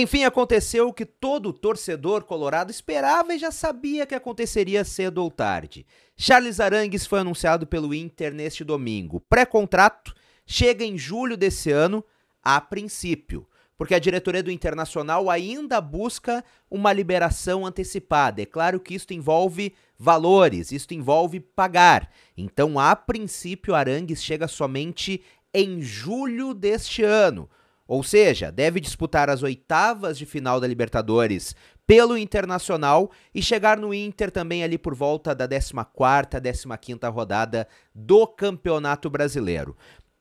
Enfim, aconteceu o que todo torcedor colorado esperava e já sabia que aconteceria cedo ou tarde. Charles Arangues foi anunciado pelo Inter neste domingo. Pré-contrato chega em julho desse ano, a princípio, porque a diretoria do Internacional ainda busca uma liberação antecipada. É claro que isso envolve valores, isso envolve pagar. Então, a princípio, Arangues chega somente em julho deste ano. Ou seja, deve disputar as oitavas de final da Libertadores pelo Internacional e chegar no Inter também ali por volta da 14ª, 15ª rodada do Campeonato Brasileiro.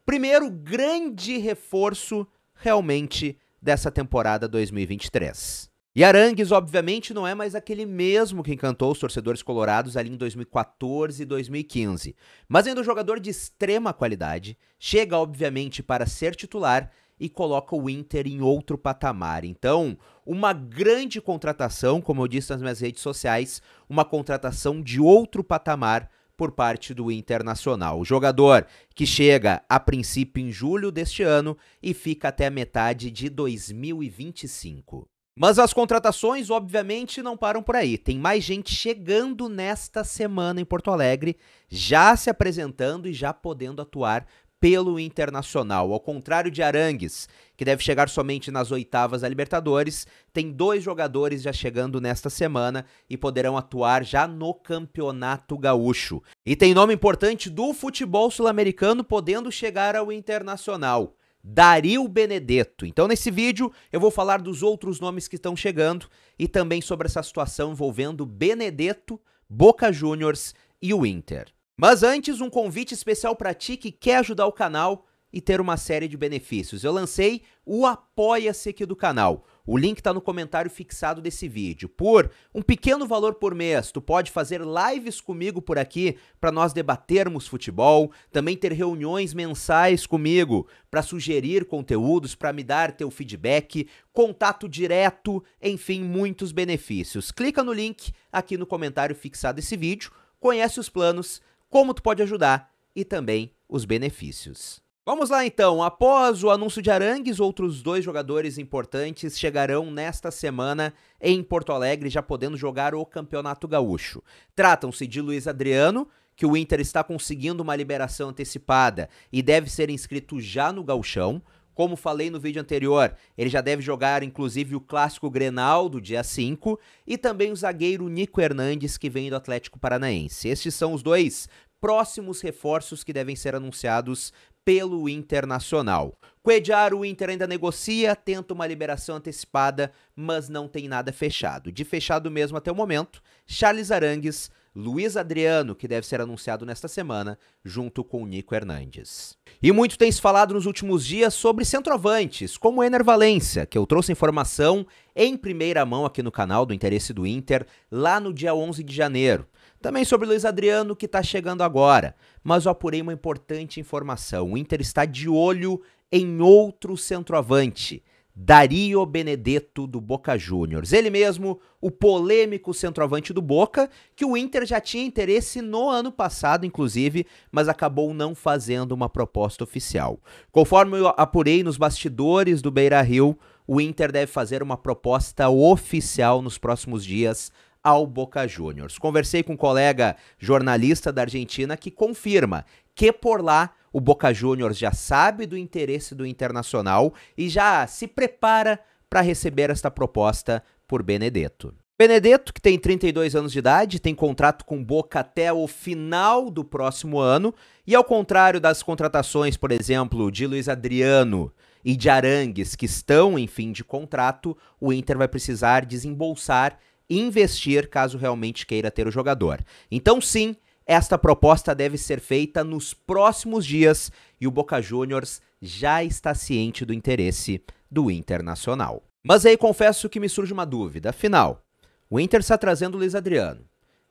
Primeiro grande reforço realmente dessa temporada 2023. E Arangues, obviamente, não é mais aquele mesmo que encantou os torcedores colorados ali em 2014 e 2015. Mas ainda um jogador de extrema qualidade, chega, obviamente, para ser titular e coloca o Inter em outro patamar. Então, uma grande contratação, como eu disse nas minhas redes sociais, uma contratação de outro patamar por parte do Internacional. O jogador que chega a princípio em julho deste ano e fica até a metade de 2025. Mas as contratações, obviamente, não param por aí. Tem mais gente chegando nesta semana em Porto Alegre, já se apresentando e já podendo atuar pelo Internacional. Ao contrário de Arangues, que deve chegar somente nas oitavas da Libertadores, tem dois jogadores já chegando nesta semana e poderão atuar já no Campeonato Gaúcho. E tem nome importante do futebol sul-americano podendo chegar ao Internacional. Dario Benedetto. Então, nesse vídeo, eu vou falar dos outros nomes que estão chegando e também sobre essa situação envolvendo Benedetto, Boca Juniors e o Inter. Mas antes, um convite especial para ti que quer ajudar o canal e ter uma série de benefícios. Eu lancei o Apoia-se aqui do canal. O link está no comentário fixado desse vídeo. Por um pequeno valor por mês, tu pode fazer lives comigo por aqui para nós debatermos futebol, também ter reuniões mensais comigo para sugerir conteúdos, para me dar teu feedback, contato direto, enfim, muitos benefícios. Clica no link aqui no comentário fixado desse vídeo, conhece os planos como tu pode ajudar e também os benefícios. Vamos lá então, após o anúncio de Arangues, outros dois jogadores importantes chegarão nesta semana em Porto Alegre, já podendo jogar o Campeonato Gaúcho. Tratam-se de Luiz Adriano, que o Inter está conseguindo uma liberação antecipada e deve ser inscrito já no Gauchão. Como falei no vídeo anterior, ele já deve jogar inclusive o clássico Grenal do dia 5 e também o zagueiro Nico Hernandes que vem do Atlético Paranaense. Estes são os dois próximos reforços que devem ser anunciados pelo Internacional. Coediar, o Inter ainda negocia, tenta uma liberação antecipada, mas não tem nada fechado. De fechado mesmo até o momento, Charles Arangues Luiz Adriano, que deve ser anunciado nesta semana, junto com Nico Hernandes. E muito tem se falado nos últimos dias sobre centroavantes, como Ener Valência, que eu trouxe informação em primeira mão aqui no canal do Interesse do Inter, lá no dia 11 de janeiro. Também sobre Luiz Adriano, que está chegando agora. Mas eu apurei uma importante informação: o Inter está de olho em outro centroavante. Dario Benedetto do Boca Juniors. Ele mesmo, o polêmico centroavante do Boca, que o Inter já tinha interesse no ano passado, inclusive, mas acabou não fazendo uma proposta oficial. Conforme eu apurei nos bastidores do Beira Rio, o Inter deve fazer uma proposta oficial nos próximos dias ao Boca Juniors. Conversei com um colega jornalista da Argentina que confirma que por lá o Boca Juniors já sabe do interesse do Internacional e já se prepara para receber esta proposta por Benedetto. Benedetto, que tem 32 anos de idade, tem contrato com Boca até o final do próximo ano, e ao contrário das contratações, por exemplo, de Luiz Adriano e de Arangues, que estão em fim de contrato, o Inter vai precisar desembolsar investir caso realmente queira ter o jogador. Então, sim, esta proposta deve ser feita nos próximos dias e o Boca Juniors já está ciente do interesse do Internacional. Mas aí confesso que me surge uma dúvida. Afinal, o Inter está trazendo o Luiz Adriano,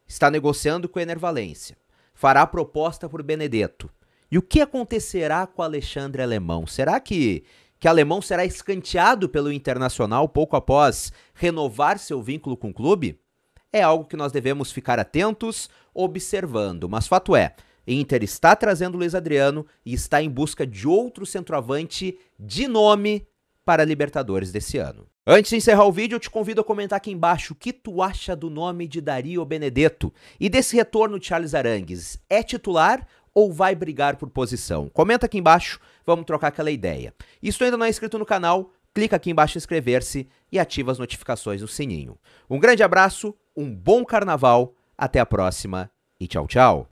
está negociando com o Enervalência? fará proposta por Benedetto. E o que acontecerá com Alexandre Alemão? Será que que Alemão será escanteado pelo Internacional pouco após renovar seu vínculo com o clube? é algo que nós devemos ficar atentos, observando. Mas fato é, Inter está trazendo Luiz Adriano e está em busca de outro centroavante de nome para a Libertadores desse ano. Antes de encerrar o vídeo, eu te convido a comentar aqui embaixo o que tu acha do nome de Dario Benedetto e desse retorno de Charles Arangues. É titular ou vai brigar por posição? Comenta aqui embaixo, vamos trocar aquela ideia. E se tu ainda não é inscrito no canal, clica aqui embaixo em inscrever-se e ativa as notificações no sininho. Um grande abraço, um bom carnaval, até a próxima e tchau, tchau.